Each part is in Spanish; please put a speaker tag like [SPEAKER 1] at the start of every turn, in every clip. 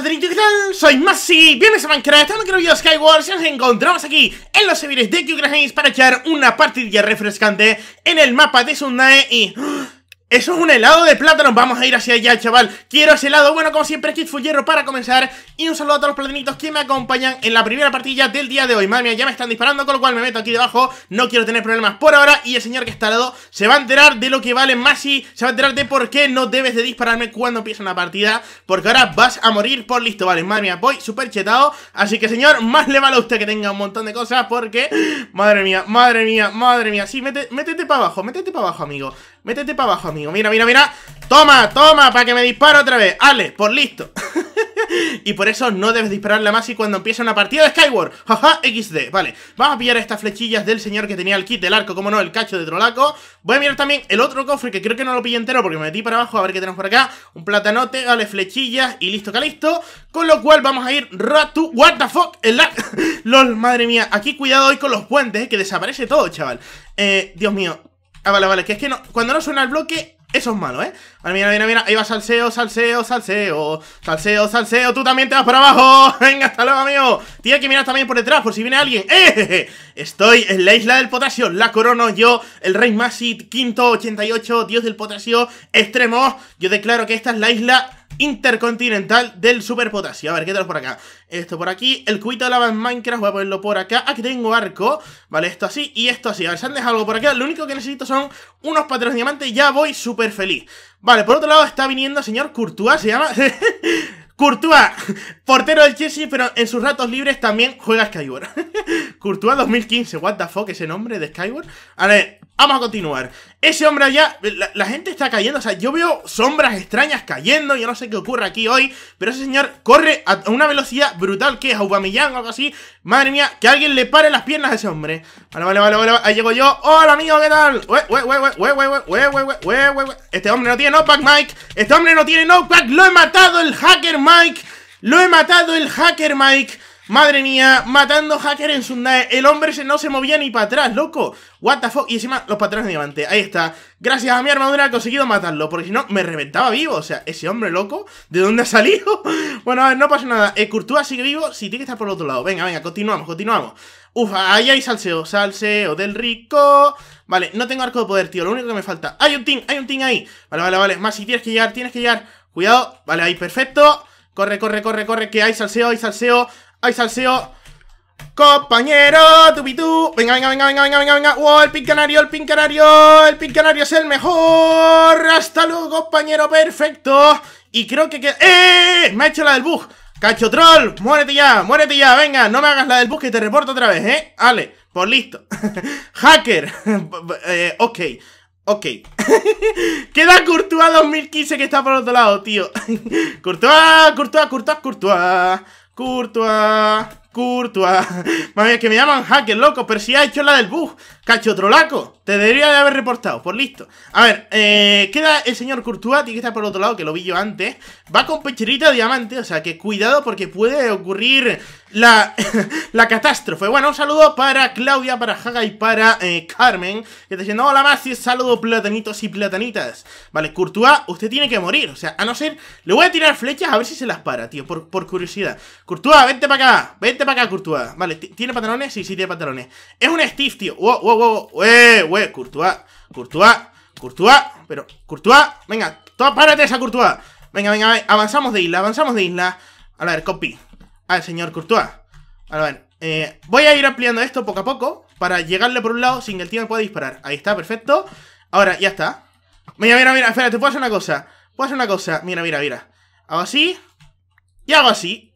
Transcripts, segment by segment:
[SPEAKER 1] ¿qué tal? Soy Masi, bienvenidos a Minecraft, estamos en el Skyward y nos encontramos aquí en los civiles de Q para echar una partida refrescante en el mapa de Sunday. y... ¡ah! Eso es un helado de plátano vamos a ir hacia allá, chaval Quiero ese helado, bueno, como siempre, Kid Fullero para comenzar Y un saludo a todos los platinitos que me acompañan en la primera partida del día de hoy Madre mía, ya me están disparando, con lo cual me meto aquí debajo No quiero tener problemas por ahora Y el señor que está al lado se va a enterar de lo que vale más Y Se va a enterar de por qué no debes de dispararme cuando empieza una partida Porque ahora vas a morir por listo, vale Madre mía, voy súper chetado Así que, señor, más le vale a usted que tenga un montón de cosas Porque, madre mía, madre mía, madre mía Sí, métete para abajo, métete para abajo, amigo Métete para abajo, amigo Mira, mira, mira. Toma, toma, para que me dispare otra vez. Ale, por listo. y por eso no debes dispararle a Masi cuando empieza una partida de Skyward. Jaja, XD. Vale, vamos a pillar estas flechillas del señor que tenía el kit, del arco, como no, el cacho de Trolaco. Voy a mirar también el otro cofre que creo que no lo pillé entero porque me metí para abajo. A ver qué tenemos por acá. Un platanote, vale, flechillas y listo, que listo. Con lo cual vamos a ir ratu. What the fuck? El arco LOL, madre mía. Aquí cuidado hoy con los puentes, eh, que desaparece todo, chaval. Eh, Dios mío, Ah, vale, vale, que es que no, cuando no suena el bloque, eso es malo, ¿eh? Vale, mira, mira, mira, ahí va salseo, salseo, salseo Salseo, salseo, tú también te vas para abajo Venga, hasta luego, amigo Tiene que mirar también por detrás, por si viene alguien Estoy en la isla del potasio La corono yo, el rey Masit Quinto, 88, dios del potasio Extremo, yo declaro que esta es la isla intercontinental del Super Potasio. A ver, ¿qué tal por acá? Esto por aquí, el cubito de lava en Minecraft, voy a ponerlo por acá. Aquí tengo arco, vale, esto así y esto así. A ver, si han algo por acá, lo único que necesito son unos patrones diamantes, ya voy súper feliz. Vale, por otro lado está viniendo el señor Courtois, se llama... Courtois, portero del Chelsea, pero en sus ratos libres también juega Skyward. Courtois 2015, what the fuck, ese nombre de Skyward. A ver, Vamos a continuar. Ese hombre allá, la, gente está cayendo. O sea, yo veo sombras extrañas cayendo. Yo no sé qué ocurre aquí hoy. Pero ese señor corre a una velocidad brutal. que es? ¿Aubameyang o algo así? Madre mía, que alguien le pare las piernas a ese hombre. Vale, vale, vale, vale. Ahí llego yo. ¡Hola, amigo! ¿Qué tal? Este hombre no tiene no pack, Mike. Este hombre no tiene no pack. Lo he matado el hacker, Mike. Lo he matado el hacker, Mike. Madre mía, matando hacker en Sundae. El hombre se, no se movía ni para atrás, loco. What the fuck. Y encima, los patrones de diamante. Ahí está. Gracias a mi armadura he conseguido matarlo. Porque si no, me reventaba vivo. O sea, ese hombre loco, ¿de dónde ha salido? bueno, a ver, no pasa nada. Escurtúa eh, sigue vivo. Si tiene que estar por el otro lado. Venga, venga, continuamos, continuamos. Uf, ahí hay salseo. Salseo del rico. Vale, no tengo arco de poder, tío. Lo único que me falta. Hay un ting, hay un ting ahí. Vale, vale, vale. Más si tienes que llegar, tienes que llegar. Cuidado. Vale, ahí, perfecto. Corre, corre, corre, corre, que hay salseo, hay salseo ¡Ay, salseo! ¡Compañero! ¡Tupitú! Venga, venga, venga, venga, venga, venga, venga. ¡Oh, el pin canario, el pin canario! ¡El pin canario es el mejor! ¡Hasta luego, compañero! ¡Perfecto! Y creo que... queda... ¡Eh! Me ha hecho la del bug. ¡Cacho troll! ¡Muérete ya! ¡Muérete ya! Venga, no me hagas la del bug que te reporto otra vez, ¿eh? ¡Ale! pues listo. Hacker. eh, ok. Ok. Queda Courtois 2015 que está por otro lado, tío. Courtois, Courtois, Courtois, Courtois. Curtua, Curtua, Mami, que me llaman hacker, loco, pero si ha hecho la del otro cachotrolaco. Te debería de haber reportado, por pues listo. A ver, eh, queda el señor Tiene que estar por otro lado, que lo vi yo antes. Va con pecherita de diamante, o sea que cuidado porque puede ocurrir la, la catástrofe. Bueno, un saludo para Claudia, para Haga y para eh, Carmen, que está diciendo, hola Un saludo platanitos y platanitas. Vale, Courtois, usted tiene que morir, o sea, a no ser... Le voy a tirar flechas a ver si se las para, tío, por, por curiosidad. Courtois, vente para acá, vente para acá, Courtois. Vale, ¿tiene pantalones? Sí, sí, tiene pantalones. Es un Steve, tío. Wow, wow, wow. Eh, güey. Courtois, Courtois, Pero, Courtois, venga, toda párate esa Courtois. Venga, venga, avanzamos de isla, avanzamos de isla. A ver, copy. Al señor Courtois. A ver, eh, voy a ir ampliando esto poco a poco para llegarle por un lado sin que el tío me pueda disparar. Ahí está, perfecto. Ahora, ya está. Mira, mira, mira, espérate, puedo hacer una cosa. Puedo hacer una cosa. Mira, mira, mira. Hago así. Y hago así.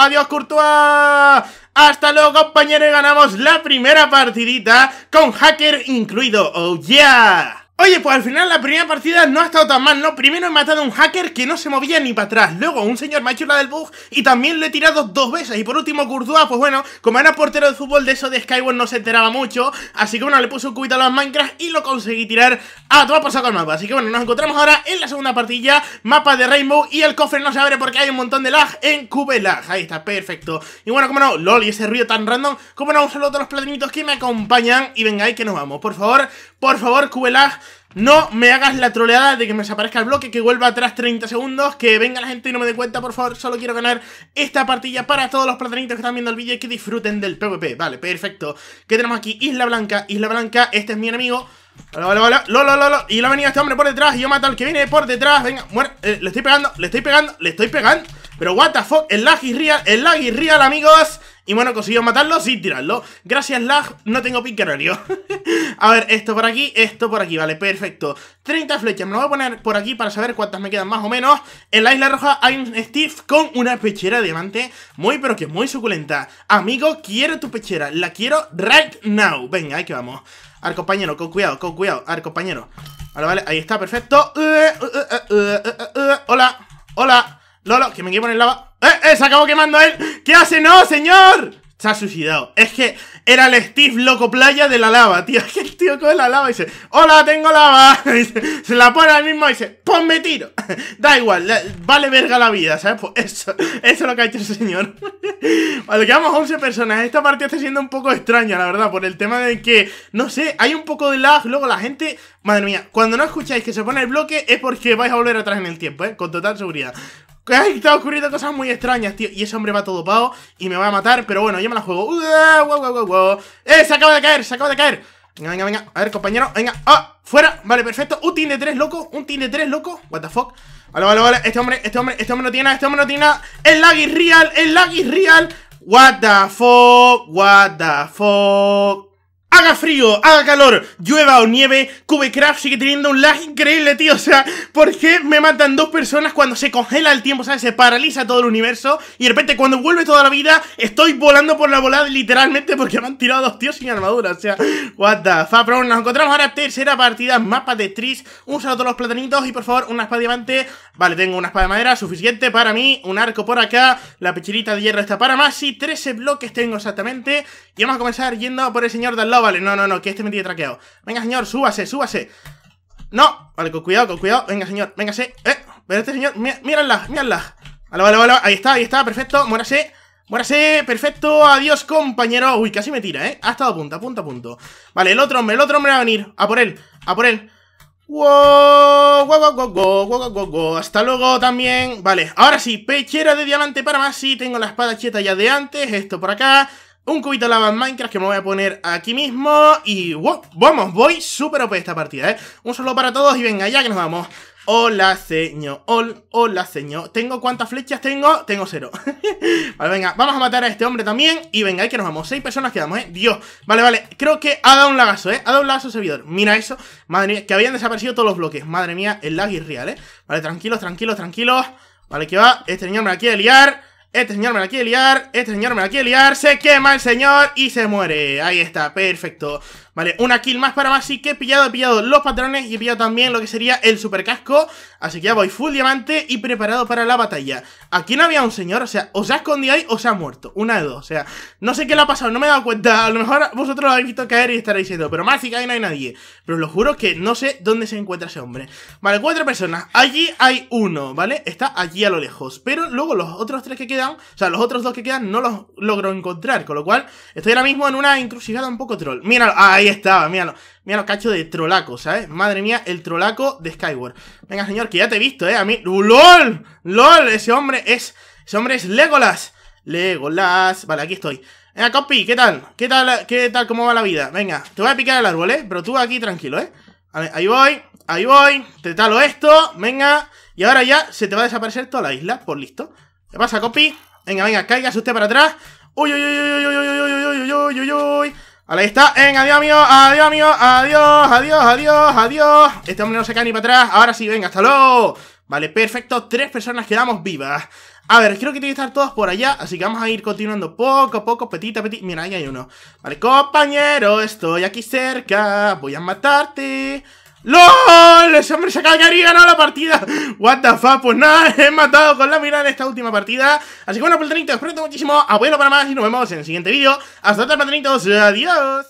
[SPEAKER 1] Adiós Courtois. Hasta luego compañeros, ganamos la primera partidita con hacker incluido. Oh yeah. Oye, pues al final la primera partida no ha estado tan mal, ¿no? Primero he matado a un hacker que no se movía ni para atrás, luego un señor machula la del bug y también le he tirado dos veces. Y por último, Courtois, pues bueno, como era portero de fútbol de eso de Skyward no se enteraba mucho, así que bueno, le puse un cubito a los Minecraft y lo conseguí tirar a toda por saco el mapa. Así que bueno, nos encontramos ahora en la segunda partida, mapa de Rainbow y el cofre no se abre porque hay un montón de lag en Cube Ahí está, perfecto. Y bueno, como no, lol, y ese ruido tan random, como no, un saludo a los platinitos que me acompañan y venga ahí que nos vamos. Por favor, por favor, Cube no me hagas la troleada de que me desaparezca el bloque, que vuelva atrás 30 segundos, que venga la gente y no me dé cuenta, por favor. Solo quiero ganar esta partilla para todos los platanitos que están viendo el vídeo y que disfruten del PvP. Vale, perfecto. ¿Qué tenemos aquí? Isla Blanca, Isla Blanca, este es mi enemigo. Hola, vale, vale! lolo, lolo, y lo ha venido este hombre por detrás Y yo mato al que viene por detrás, venga, muere eh, Le estoy pegando, le estoy pegando, le estoy pegando Pero what the fuck, el lag is real, el lag is real, amigos y bueno, consiguió matarlo sin tirarlo. Gracias, Lag, no tengo pique horario. a ver, esto por aquí, esto por aquí, vale, perfecto. 30 flechas, me lo voy a poner por aquí para saber cuántas me quedan más o menos. En la Isla Roja hay un Steve con una pechera de diamante muy, pero que muy suculenta. Amigo, quiero tu pechera, la quiero right now. Venga, ahí que vamos. al compañero, con cuidado, con cuidado. al compañero. Vale, vale, ahí está, perfecto. Eh, eh, eh, hola, hola. Lolo, que me quiero poner lava. ¡Eh, eh! ¡Se acabó quemando él! ¿Qué hace? ¡No, señor! Se ha suicidado. Es que era el Steve loco playa de la lava, tío. Es que el tío coge la lava y dice, hola, tengo lava. se, la pone al mismo y dice, ponme tiro. da igual, vale verga la vida, ¿sabes? Pues eso, eso es lo que ha hecho el señor. vale, quedamos 11 personas. Esta partida está siendo un poco extraña, la verdad, por el tema de que, no sé, hay un poco de lag. Luego la gente, madre mía, cuando no escucháis que se pone el bloque es porque vais a volver atrás en el tiempo, ¿eh? Con total seguridad. Ay, está ocurriendo cosas muy extrañas, tío. Y ese hombre va todo pao y me va a matar, pero bueno, yo me la juego. wow wow wow ¡Eh! Se acaba de caer, se acaba de caer. Venga, venga, venga. A ver, compañero. Venga. ¡Ah! ¡Fuera! Vale, perfecto. Un team de tres, loco. Un team de tres, loco. What the fuck. Vale, vale, vale. Este hombre, este hombre, este hombre no tiene nada, este hombre no tiene nada. El lag is real, el lag is real. What the fuck, what the fuck haga frío, haga calor, llueva o nieve, Cubecraft sigue teniendo un lag increíble, tío. O sea, ¿por qué me matan dos personas cuando se congela el tiempo? o sea Se paraliza todo el universo y de repente cuando vuelve toda la vida estoy volando por la volada literalmente porque me han tirado dos tíos sin armadura. O sea, what the fuck. Pero nos encontramos ahora tercera partida, mapa de Tris. Un saludo a todos los platanitos y por favor, una espada diamante. Vale, tengo una espada de madera suficiente para mí, un arco por acá, la pecherita de hierro está para más y 13 bloques tengo exactamente. Y vamos a comenzar yendo por el señor del vale, no, no, no, que este me tiene traqueado. Venga, señor, súbase, súbase. No, vale, con cuidado, con cuidado. Venga, señor, véngase. Eh, pero este señor, mírala, mírala Vale, vale, vale, ahí está, ahí está, perfecto, muérase. Muérase, perfecto, adiós compañero Uy, casi me tira, ¿eh? Ha estado a punto, a punto, a punto Vale, el otro hombre, el otro hombre va a venir A por él, a por él wow, wow, wow, wow, wow, wow, Hasta luego también Vale, ahora sí, pechera de diamante para más Sí, tengo la espada cheta ya de antes Esto por acá un cubito de lava Minecraft que me voy a poner aquí mismo y wow, vamos, voy súper OP esta partida, ¿eh? Un solo para todos y venga ya que nos vamos. Hola, señor, hola, señor. ¿Tengo cuántas flechas tengo? Tengo cero. vale, venga, vamos a matar a este hombre también y venga, ahí que nos vamos. Seis personas quedamos, ¿eh? Dios. Vale, vale, creo que ha dado un lagazo, ¿eh? Ha dado un lagazo servidor. Mira eso. Madre mía, que habían desaparecido todos los bloques. Madre mía, el lag es real, ¿eh? Vale, tranquilos, tranquilos, tranquilos. Vale, que va. Este niño me la quiere liar. Este señor me la quiere liar, este señor me la quiere liar, se quema el señor y se muere. Ahí está, perfecto. Vale, una kill más para Masi que he pillado, he pillado los patrones y he pillado también lo que sería el super casco Así que ya voy full diamante y preparado para la batalla. Aquí no había un señor, o sea, o se ha escondido ahí o se ha muerto. Una de dos, o sea, no sé qué le ha pasado, no me he dado cuenta. A lo mejor vosotros lo habéis visto caer y estaréis diciendo, pero Masi que ahí no hay nadie. Pero os lo juro que no sé dónde se encuentra ese hombre. Vale, cuatro personas. Allí hay uno, ¿vale? Está allí a lo lejos. Pero luego los otros tres que quedan o sea, los otros dos que quedan no los logro encontrar, con lo cual estoy ahora mismo en una encrucijada un poco troll. Míralo, ahí estaba, míralo, míralo, cacho de trolaco, ¿sabes? Madre mía, el trolaco de Skyward. Venga, señor, que ya te he visto, ¿eh? A mí, ¡Uh, ¡lol! ¡lol! Ese hombre es, ese hombre es Legolas. Legolas, vale, aquí estoy. Venga, Copy, ¿qué tal? ¿Qué tal? ¿Qué tal? ¿Cómo va la vida? Venga, te voy a picar el árbol, ¿eh? Pero tú aquí tranquilo, ¿eh? A ver, ahí voy, ahí voy, te talo esto, venga. Y ahora ya se te va a desaparecer toda la isla, por pues listo. ¿Qué pasa, copy? Venga, venga, caiga usted para atrás. Uy, uy, uy, uy, uy, uy, uy, uy, uy, uy, uy, Ahí está. Venga, adiós, amigo, adiós, amigo, adiós, adiós, adiós, adiós. Este hombre no se cae ni para atrás. Ahora sí, venga, hasta luego. Vale, perfecto. Tres personas quedamos vivas. A ver, creo que tienen que estar todos por allá, así que vamos a ir continuando poco a poco, petita, petita. Mira, ahí hay uno. Vale, compañero, estoy aquí cerca. Voy a matarte. ¡LOL! ¡Ese hombre se acaba de ganado la partida! ¡What the fuck! Pues nada, he matado con la mirada en esta última partida. Así que bueno, os espero muchísimo. Abuelo para más y nos vemos en el siguiente vídeo. Hasta otra, patronitos, ¡Adiós!